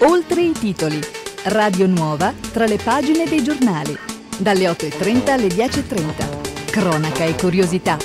Oltre i titoli. Radio Nuova tra le pagine dei giornali. Dalle 8.30 alle 10.30. Cronaca e curiosità.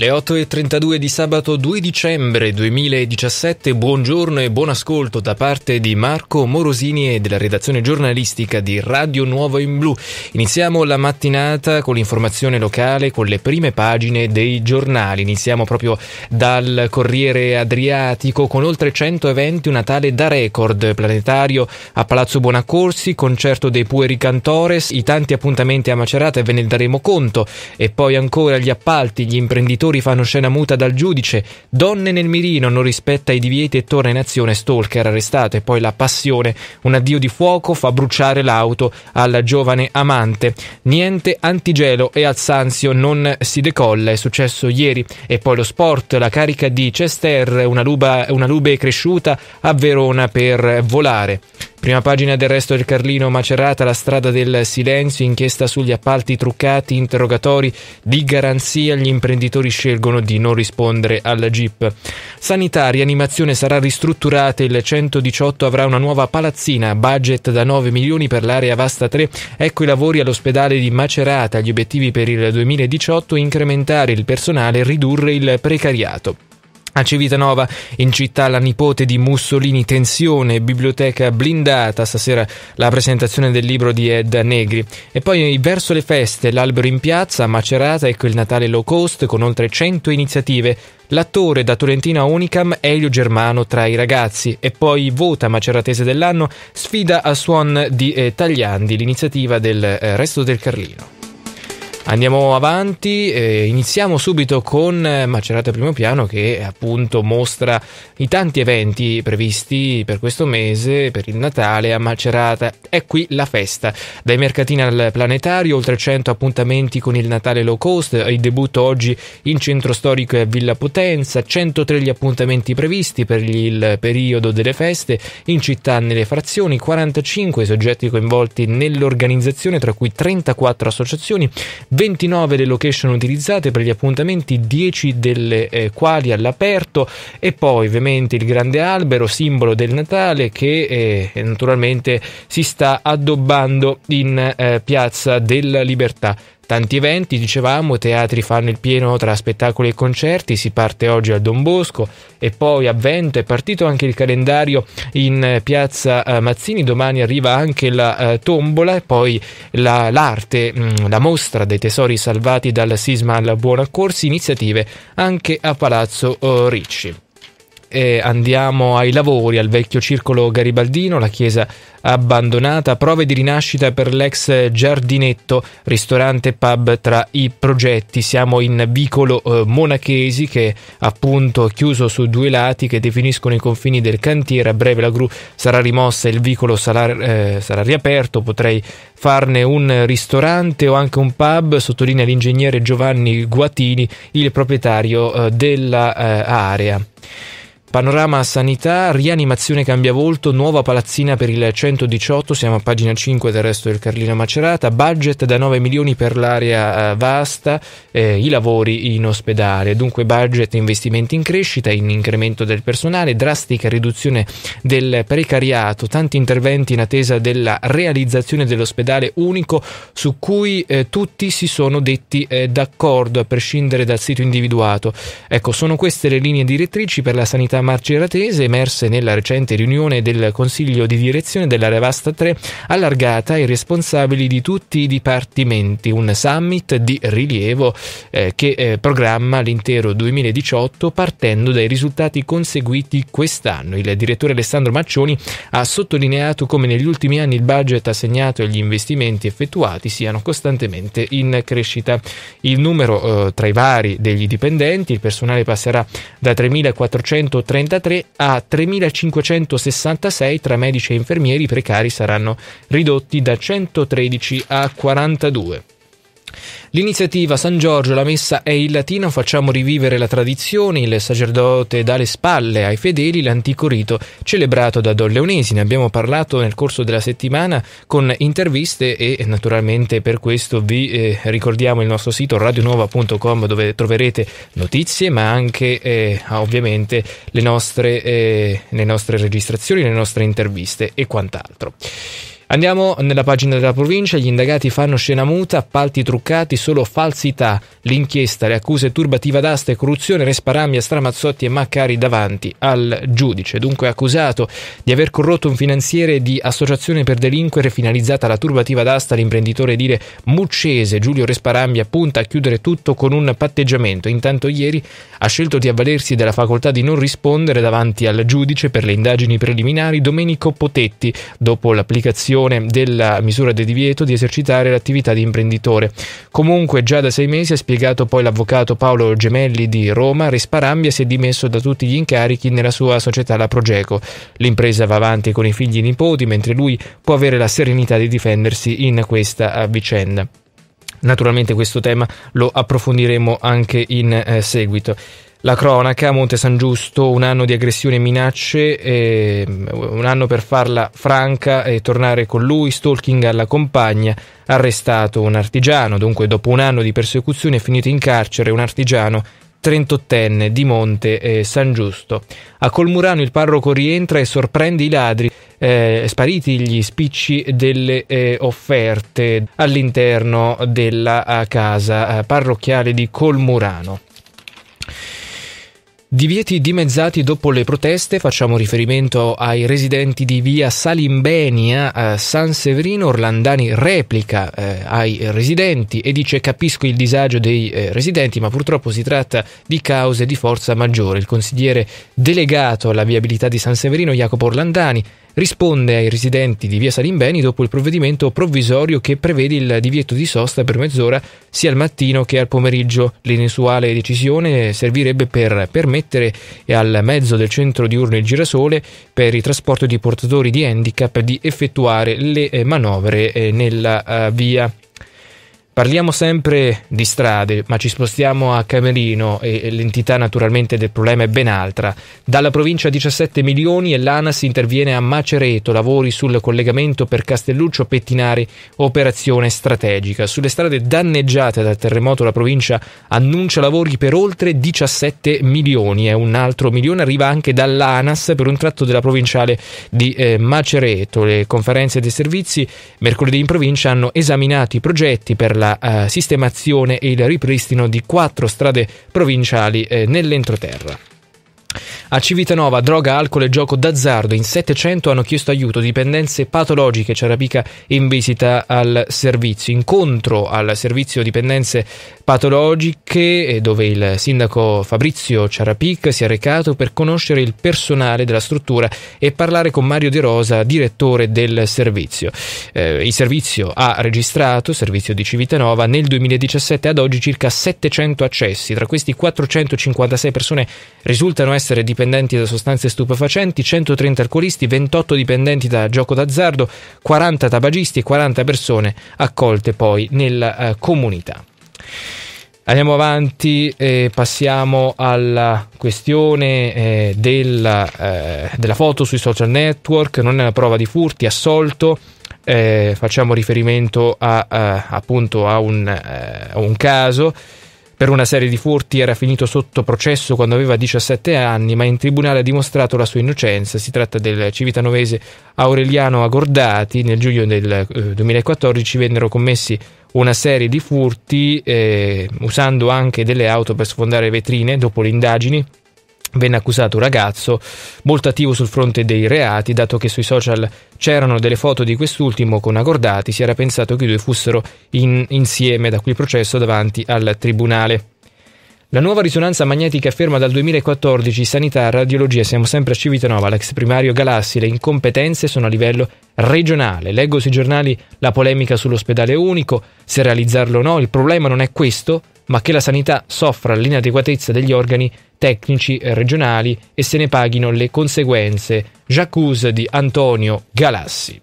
Le 8.32 di sabato 2 dicembre 2017, buongiorno e buon ascolto da parte di Marco Morosini e della redazione giornalistica di Radio Nuovo in Blu. Iniziamo la mattinata con l'informazione locale, con le prime pagine dei giornali. Iniziamo proprio dal Corriere Adriatico con oltre 100 eventi, un Natale da record planetario a Palazzo Buonaccorsi, concerto dei Pueri Cantores, i tanti appuntamenti a Macerata e ve ne daremo conto, e poi ancora gli appalti, gli imprenditori Procuratori fanno scena muta dal giudice, donne nel mirino, non rispetta i divieti e torna in azione stalker arrestato e poi la passione, un addio di fuoco fa bruciare l'auto alla giovane amante. Niente antigelo e alzanzio non si decolla, è successo ieri e poi lo sport, la carica di Chester, una, luba, una lube cresciuta a Verona per volare. Prima pagina del resto del Carlino Macerata, la strada del silenzio, inchiesta sugli appalti truccati, interrogatori di garanzia, gli imprenditori scelgono di non rispondere alla GIP. Sanità, rianimazione sarà ristrutturata, il 118 avrà una nuova palazzina, budget da 9 milioni per l'area Vasta 3, ecco i lavori all'ospedale di Macerata, gli obiettivi per il 2018 incrementare il personale e ridurre il precariato. A Civitanova, in città, la nipote di Mussolini, tensione, biblioteca blindata, stasera la presentazione del libro di Ed Negri. E poi verso le feste, l'albero in piazza, Macerata, ecco il Natale low cost con oltre 100 iniziative. L'attore da Torentina Unicam Elio Germano tra i ragazzi e poi vota maceratese dell'anno sfida a suon di eh, Tagliandi, l'iniziativa del eh, Resto del Carlino. Andiamo avanti, eh, iniziamo subito con eh, Macerata Primo Piano che appunto mostra i tanti eventi previsti per questo mese, per il Natale a Macerata. È qui la festa, dai mercatini al planetario, oltre 100 appuntamenti con il Natale low cost, il debutto oggi in centro storico e a Villa Potenza, 103 gli appuntamenti previsti per il periodo delle feste, in città nelle frazioni, 45 i soggetti coinvolti nell'organizzazione tra cui 34 associazioni 29 le location utilizzate per gli appuntamenti, 10 delle eh, quali all'aperto e poi ovviamente il grande albero, simbolo del Natale che eh, naturalmente si sta addobbando in eh, Piazza della Libertà. Tanti eventi, dicevamo, teatri fanno il pieno tra spettacoli e concerti, si parte oggi al Don Bosco e poi a Vento è partito anche il calendario in eh, piazza eh, Mazzini, domani arriva anche la eh, tombola e poi la, l'arte, mm, la mostra dei tesori salvati dal sisma al Buonaccorsi, iniziative anche a Palazzo Ricci eh, andiamo ai lavori al vecchio circolo garibaldino, la chiesa abbandonata, prove di rinascita per l'ex giardinetto, ristorante pub tra i progetti. Siamo in vicolo eh, Monachesi che è appunto chiuso su due lati che definiscono i confini del cantiere. A breve la gru sarà rimossa e il vicolo sarà, eh, sarà riaperto. Potrei farne un ristorante o anche un pub, sottolinea l'ingegnere Giovanni Guatini, il proprietario eh, dell'area. Eh, Panorama sanità, rianimazione cambiavolto, nuova palazzina per il 118, siamo a pagina 5 del resto del Carlino Macerata, budget da 9 milioni per l'area eh, vasta, eh, i lavori in ospedale, dunque budget investimenti in crescita, in incremento del personale, drastica riduzione del precariato, tanti interventi in attesa della realizzazione dell'ospedale unico su cui eh, tutti si sono detti eh, d'accordo a prescindere dal sito individuato. Ecco, sono queste le linee direttrici per la sanità Rosa Margeratese emerse nella recente riunione del Consiglio di direzione della Revasta 3 allargata ai responsabili di tutti i dipartimenti, un summit di rilievo eh, che eh, programma l'intero 2018 partendo dai risultati conseguiti quest'anno. Il direttore Alessandro Maccioni ha sottolineato come negli ultimi anni il budget assegnato agli investimenti effettuati siano costantemente in crescita. Il numero eh, tra i vari degli dipendenti, il personale passerà da 3.480 33 a 3.566 tra medici e infermieri precari saranno ridotti da 113 a 42. L'iniziativa San Giorgio, la messa è in latino, facciamo rivivere la tradizione, il sacerdote dà le spalle ai fedeli l'antico rito celebrato da Don Leonesi. Ne abbiamo parlato nel corso della settimana con interviste e naturalmente per questo vi eh, ricordiamo il nostro sito radionuova.com dove troverete notizie ma anche eh, ovviamente le nostre, eh, le nostre registrazioni, le nostre interviste e quant'altro. Andiamo nella pagina della provincia, gli indagati fanno scena muta, appalti truccati, solo falsità, l'inchiesta, le accuse turbativa d'asta e corruzione, Resparamia, Stramazzotti e Maccari davanti al giudice. Dunque accusato di aver corrotto un finanziere di associazione per delinquere finalizzata alla turbativa d'asta, l'imprenditore dire muccese Giulio Resparambia punta a chiudere tutto con un patteggiamento. Intanto ieri ha scelto di avvalersi della facoltà di non rispondere davanti al giudice per le indagini preliminari Domenico Potetti dopo l'applicazione applicazione della misura del divieto di esercitare l'attività di imprenditore. Comunque già da sei mesi, ha spiegato poi l'avvocato Paolo Gemelli di Roma, Risparambia si è dimesso da tutti gli incarichi nella sua società La Progeco. L'impresa va avanti con i figli e i nipoti, mentre lui può avere la serenità di difendersi in questa eh, vicenda. Naturalmente questo tema lo approfondiremo anche in eh, seguito. La cronaca a Monte San Giusto, un anno di aggressioni e minacce, eh, un anno per farla franca e tornare con lui, stalking alla compagna, arrestato un artigiano, dunque dopo un anno di persecuzione è finito in carcere un artigiano 38enne di Monte eh, San Giusto. A Colmurano il parroco rientra e sorprende i ladri eh, spariti gli spicci delle eh, offerte all'interno della eh, casa eh, parrocchiale di Colmurano. Divieti dimezzati dopo le proteste, facciamo riferimento ai residenti di via Salimbenia, a San Severino, Orlandani replica eh, ai residenti e dice capisco il disagio dei eh, residenti ma purtroppo si tratta di cause di forza maggiore. Il consigliere delegato alla viabilità di San Severino, Jacopo Orlandani, risponde ai residenti di via Salimbeni dopo il provvedimento provvisorio che prevede il divieto di sosta per mezz'ora sia al mattino che al pomeriggio. L'inesuale decisione servirebbe per permettere al mezzo del centro diurno il girasole per il trasporto di portatori di handicap di effettuare le eh, manovre eh, nella eh, via. Parliamo sempre di strade, ma ci spostiamo a Camerino e l'entità naturalmente del problema è ben altra. Dalla provincia 17 milioni e l'ANAS interviene a Macereto, lavori sul collegamento per Castelluccio Pettinari, operazione strategica. Sulle strade danneggiate dal terremoto la provincia annuncia lavori per oltre 17 milioni e un altro milione arriva anche dall'ANAS per un tratto della provinciale di eh, Macereto. Le conferenze dei servizi mercoledì in provincia hanno esaminato i progetti per la la eh, sistemazione e il ripristino di quattro strade provinciali eh, nell'entroterra. A Civitanova, droga, alcol e gioco d'azzardo. In 700 hanno chiesto aiuto. Dipendenze patologiche. Ciarapica in visita al servizio. Incontro al servizio dipendenze patologiche, eh, dove il sindaco Fabrizio Ciarapica si è recato per conoscere il personale della struttura e parlare con Mario De Rosa, direttore del servizio. Eh, il servizio ha registrato, servizio di Civitanova, nel 2017 ad oggi circa 700 accessi. Tra questi 456 persone risultano essere dipendenti dipendenti da sostanze stupefacenti, 130 alcolisti, 28 dipendenti da gioco d'azzardo, 40 tabagisti e 40 persone accolte poi nella eh, comunità. Andiamo avanti e passiamo alla questione eh, della, eh, della, foto sui social network, non è una prova di furti, assolto. Eh, facciamo riferimento a, a, eh, appunto a un, eh, a un caso per una serie di furti era finito sotto processo quando aveva 17 anni, ma in tribunale ha dimostrato la sua innocenza. Si tratta del civitanovese Aureliano Agordati. Nel giugno del 2014 eh, vennero commessi una serie di furti eh, usando anche delle auto per sfondare vetrine dopo le indagini venne accusato un ragazzo molto attivo sul fronte dei reati, dato che sui social c'erano delle foto di quest'ultimo con Agordati, si era pensato che i due fossero in, insieme da quel processo davanti al tribunale. La nuova risonanza magnetica afferma dal 2014 sanità, radiologia, siamo sempre a Civitanova, l'ex primario Galassi, le incompetenze sono a livello regionale. Leggo sui giornali la polemica sull'ospedale unico, se realizzarlo o no, il problema non è questo, ma che la sanità soffra l'inadeguatezza degli organi tecnici regionali e se ne paghino le conseguenze. J'accuse di Antonio Galassi.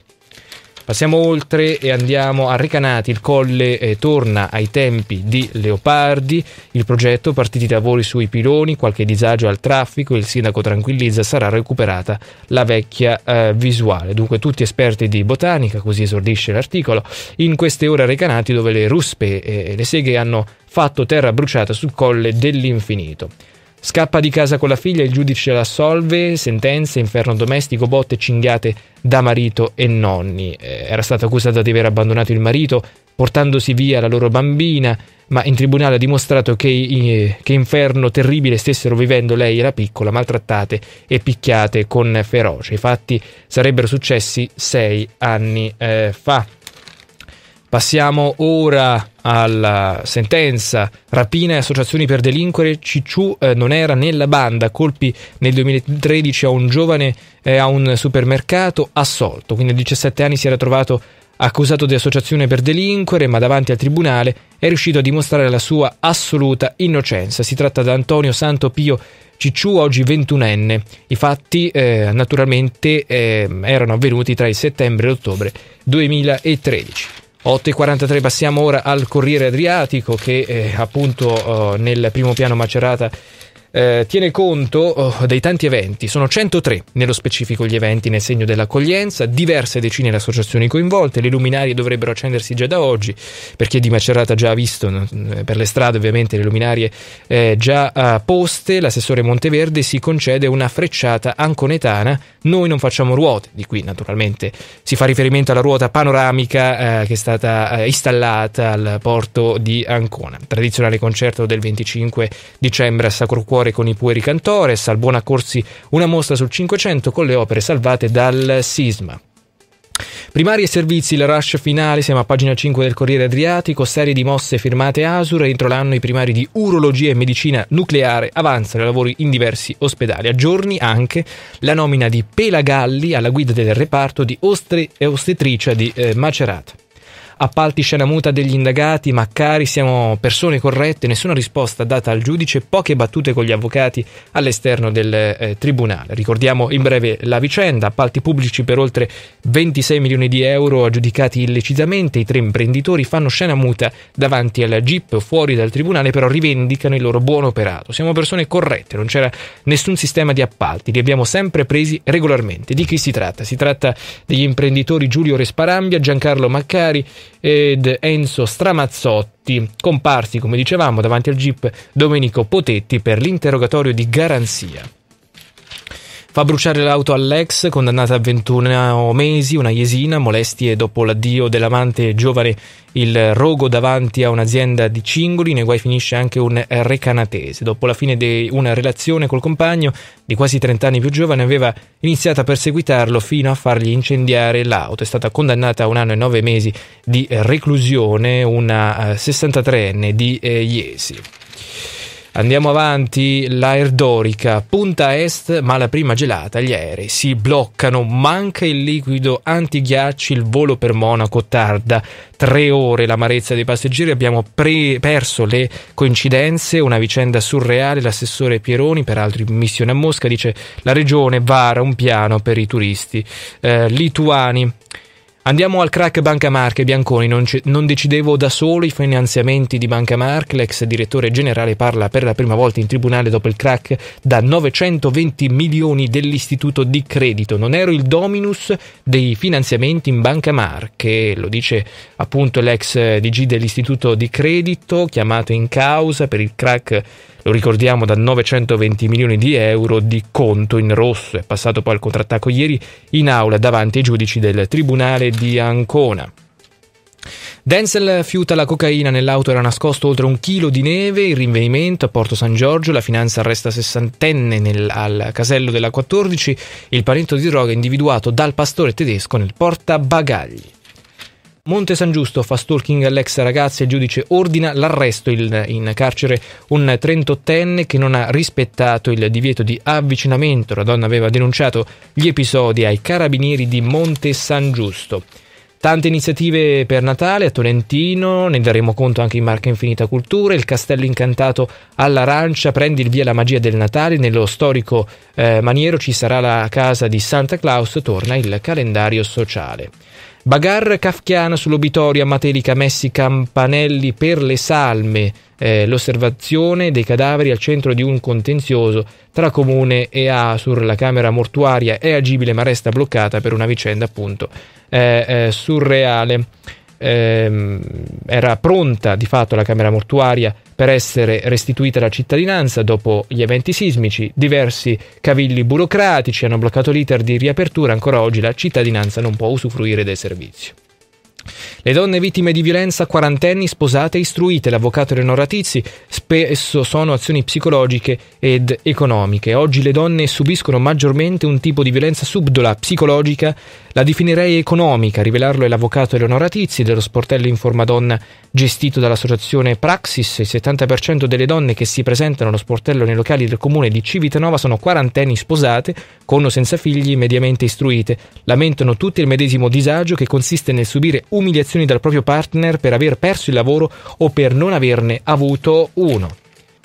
Passiamo oltre e andiamo a Recanati. Il Colle eh, torna ai tempi di Leopardi. Il progetto partiti da lavori sui piloni, qualche disagio al traffico. Il sindaco tranquillizza, sarà recuperata la vecchia eh, visuale. Dunque, tutti esperti di botanica, così esordisce l'articolo. In queste ore a Recanati, dove le ruspe eh, e le seghe hanno fatto terra bruciata sul colle dell'infinito. Scappa di casa con la figlia, il giudice la assolve, sentenze, inferno domestico, botte cinghiate da marito e nonni. Eh, era stata accusata di aver abbandonato il marito, portandosi via la loro bambina, ma in tribunale ha dimostrato che, eh, che inferno terribile stessero vivendo lei e la piccola, maltrattate e picchiate con ferocia. I fatti sarebbero successi sei anni eh, fa. Passiamo ora alla sentenza rapina e associazioni per delinquere. Cicciù eh, non era nella banda, colpi nel 2013 a un giovane eh, a un supermercato assolto, quindi a 17 anni si era trovato accusato di associazione per delinquere, ma davanti al tribunale è riuscito a dimostrare la sua assoluta innocenza. Si tratta di Antonio Santo Pio Cicciù, oggi 21enne. I fatti eh, naturalmente eh, erano avvenuti tra il settembre e l'ottobre 2013. 8.43 passiamo ora al Corriere Adriatico che eh, appunto eh, nel primo piano Macerata eh, tiene conto oh, dei tanti eventi, sono 103 nello specifico gli eventi nel segno dell'accoglienza, diverse decine di associazioni coinvolte, le luminarie dovrebbero accendersi già da oggi, per chi è di Macerata già ha visto eh, per le strade ovviamente le luminarie eh, già eh, poste, l'assessore Monteverde si concede una frecciata anconetana, noi non facciamo ruote, di qui naturalmente si fa riferimento alla ruota panoramica eh, che è stata eh, installata al porto di Ancona, tradizionale concerto del 25 dicembre a Sacro Cuore Cantore con i Pueri Cantores, al Buona Corsi una mostra sul 500 con le opere salvate dal sisma. Primari e servizi, la rush finale, siamo a pagina 5 del Corriere Adriatico, serie di mosse firmate Asur, entro l'anno i primari di urologia e medicina nucleare avanzano i lavori in diversi ospedali. A giorni anche la nomina di Pela Galli alla guida del reparto di ostre e ostetricia di eh, Macerata appalti scena muta degli indagati, Maccari, siamo persone corrette, nessuna risposta data al giudice, poche battute con gli avvocati all'esterno del eh, tribunale. Ricordiamo in breve la vicenda, appalti pubblici per oltre 26 milioni di euro aggiudicati illecitamente, i tre imprenditori fanno scena muta davanti alla GIP o fuori dal tribunale, però rivendicano il loro buon operato. Siamo persone corrette, non c'era nessun sistema di appalti, li abbiamo sempre presi regolarmente. Di chi si tratta? Si tratta degli imprenditori Giulio Resparambia, Giancarlo Maccari, ed Enzo Stramazzotti, comparsi, come dicevamo, davanti al GIP Domenico Potetti per l'interrogatorio di garanzia. Fa bruciare l'auto all'ex, condannata a 21 mesi, una iesina, molestie dopo l'addio dell'amante giovane, il rogo davanti a un'azienda di cingoli, nei guai finisce anche un recanatese. Dopo la fine di una relazione col compagno, di quasi 30 anni più giovane, aveva iniziato a perseguitarlo fino a fargli incendiare l'auto. È stata condannata a un anno e nove mesi di reclusione una 63enne eh, di eh, Iesi. Andiamo avanti, l'air Dorica, punta est ma la prima gelata, gli aerei si bloccano, manca il liquido antighiacci, il volo per Monaco tarda tre ore l'amarezza dei passeggeri, abbiamo pre- perso le coincidenze, una vicenda surreale, l'assessore Pieroni, peraltro in missione a Mosca, dice la regione vara un piano per i turisti eh, lituani. Andiamo al crack Banca Marche, Bianconi, non, c- non, decidevo da solo i finanziamenti di Banca Marche, l'ex direttore generale parla per la prima volta in tribunale dopo il crack da 920 milioni dell'istituto di credito, non ero il dominus dei finanziamenti in Banca Marche, lo dice appunto l'ex DG dell'istituto di credito chiamato in causa per il crack lo ricordiamo, da 920 milioni di euro di conto in rosso. È passato poi al contrattacco ieri in aula davanti ai giudici del Tribunale di Ancona. Denzel fiuta la cocaina, nell'auto era nascosto oltre un chilo di neve, il rinvenimento a Porto San Giorgio, la finanza arresta sessantenne nel, al casello della 14, il parente di droga individuato dal pastore tedesco nel portabagagli. Monte San Giusto fa stalking all'ex ragazza e il giudice ordina l'arresto in, in carcere un 38enne che non ha rispettato il divieto di avvicinamento. La donna aveva denunciato gli episodi ai carabinieri di Monte San Giusto. Tante iniziative per Natale a Tolentino, ne daremo conto anche in Marca Infinita Cultura, il Castello Incantato all'Arancia, prendi il via la magia del Natale, nello storico eh, maniero ci sarà la casa di Santa Claus, torna il calendario sociale. Bagar kafkiana sull'obitorio a Materica messi campanelli per le salme, eh, l'osservazione dei cadaveri al centro di un contenzioso tra comune e ASUR, la camera mortuaria è agibile ma resta bloccata per una vicenda appunto eh, eh, surreale. Ehm, era pronta di fatto la camera mortuaria per essere restituita la cittadinanza dopo gli eventi sismici, diversi cavilli burocratici hanno bloccato l'iter di riapertura, ancora oggi la cittadinanza non può usufruire del servizio. Le donne vittime di violenza quarantenni, sposate e istruite, l'avvocato Eleonora Tizzi, spesso sono azioni psicologiche ed economiche. Oggi le donne subiscono maggiormente un tipo di violenza subdola, psicologica, la definirei economica, rivelarlo è l'avvocato Eleonora Tizzi dello sportello Informa Donna gestito dall'associazione Praxis. Il 70% delle donne che si presentano allo sportello nei locali del comune di Civitanova sono quarantenni sposate, con o senza figli, mediamente istruite. Lamentano tutti il medesimo disagio che consiste nel subire un umiliazioni dal proprio partner per aver perso il lavoro o per non averne avuto uno.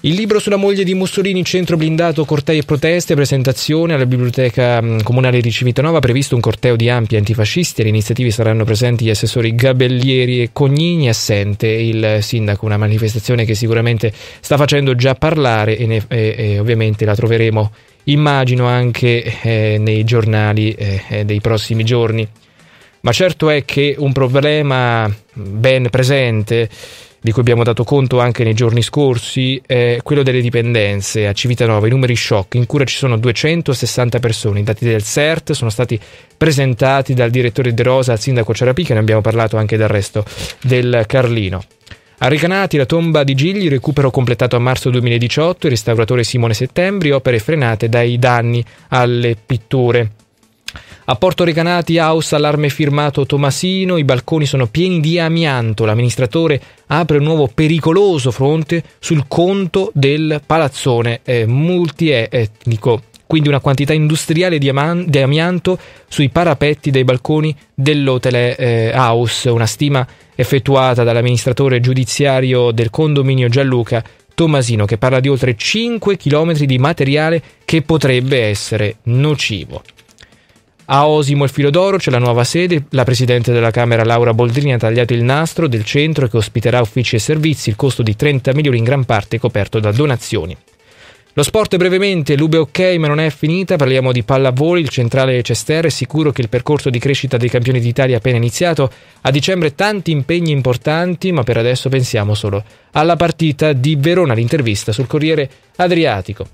Il libro sulla moglie di Mussolini, centro blindato, cortei e proteste, presentazione alla Biblioteca mm, Comunale di Civitanova, previsto un corteo di ampi antifascisti, alle iniziative saranno presenti gli assessori Gabellieri e Cognini, assente il sindaco, una manifestazione che sicuramente sta facendo già parlare e, ne, e, e ovviamente la troveremo, immagino, anche eh, nei giornali eh, eh dei prossimi giorni ma certo è che un problema ben presente di cui abbiamo dato conto anche nei giorni scorsi, è quello delle dipendenze. A Civitanova i numeri shock, in cura ci sono 260 persone. I dati del CERT sono stati presentati dal direttore De Rosa al sindaco Cerapì, che ne abbiamo parlato anche dal resto del Carlino. A Recanati la tomba di Gigli, recupero completato a marzo 2018, il restauratore Simone Settembri, opere frenate dai danni alle pitture. A Porto Recanati House allarme firmato Tomasino, i balconi sono pieni di amianto, l'amministratore apre un nuovo pericoloso fronte sul conto del palazzone eh, multietnico eh, quindi una quantità industriale di, amianto sui parapetti dei balconi dell'hotel eh, House, una stima effettuata dall'amministratore giudiziario del condominio Gianluca Tomasino, che parla di oltre 5 km di materiale che potrebbe essere nocivo. A Osimo e d'oro c'è la nuova sede, la presidente della Camera Laura Boldrini ha tagliato il nastro del centro che ospiterà uffici e servizi, il costo di 30 milioni in gran parte coperto da donazioni. Lo sport brevemente, l'Ube ok ma non è finita, parliamo di pallavolo, il centrale Cester è sicuro che il percorso di crescita dei campioni d'Italia è appena iniziato, a dicembre tanti impegni importanti ma per adesso pensiamo solo alla partita di Verona, l'intervista sul Corriere Adriatico.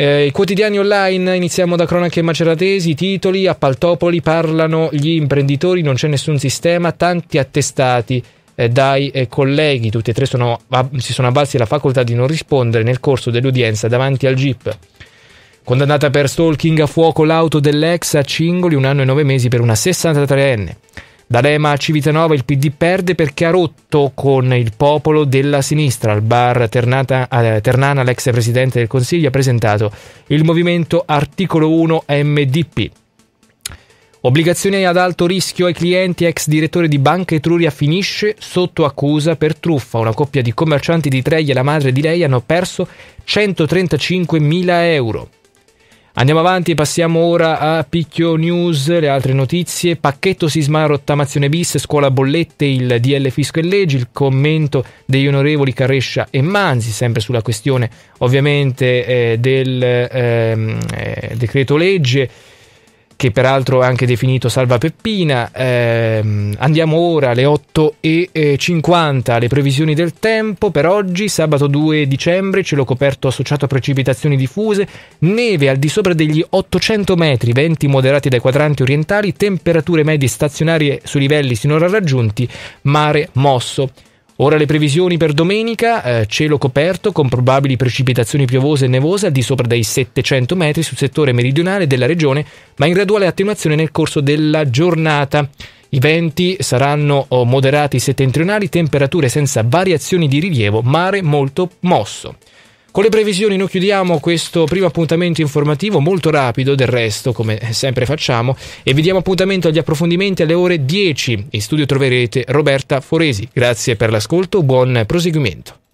Eh, I quotidiani online, iniziamo da cronache maceratesi, titoli, a Paltopoli parlano gli imprenditori, non c'è nessun sistema, tanti attestati eh, dai eh, colleghi, tutti e tre sono, si sono avvalsi la facoltà di non rispondere nel corso dell'udienza davanti al GIP. Condannata per stalking a fuoco l'auto dell'ex a Cingoli, un anno e nove mesi per una 63enne. D'Alema a Civitanova il PD perde perché ha rotto con il popolo della sinistra. Al bar Ternata, eh, Ternana l'ex presidente del Consiglio ha presentato il movimento Articolo 1 MDP. Obbligazioni ad alto rischio ai clienti, ex direttore di Banca Etruria finisce sotto accusa per truffa. Una coppia di commercianti di Treia e la madre di lei hanno perso 135.000 euro. Andiamo avanti, passiamo ora a Picchio News, le altre notizie. Pacchetto sisma rottamazione bis, scuola bollette, il DL fisco e leggi, il commento degli onorevoli Carrescia e Manzi, sempre sulla questione ovviamente eh, del ehm, eh, decreto legge che peraltro è anche definito Salva Peppina. Eh, andiamo ora alle 8.50, eh, alle previsioni del tempo per oggi, sabato 2 dicembre, cielo coperto associato a precipitazioni diffuse, neve al di sopra degli 800 metri, venti moderati dai quadranti orientali, temperature medie stazionarie su livelli sinora raggiunti, mare mosso. Ora le previsioni per domenica, eh, cielo coperto con probabili precipitazioni piovose e nevose al di sopra dei 700 metri sul settore meridionale della regione, ma in graduale attenuazione nel corso della giornata. I venti saranno oh, moderati settentrionali, temperature senza variazioni di rilievo, mare molto mosso. Con le previsioni noi chiudiamo questo primo appuntamento informativo, molto rapido del resto, come sempre facciamo, e vi diamo appuntamento agli approfondimenti alle ore 10. In studio troverete Roberta Foresi. Grazie per l'ascolto, buon proseguimento.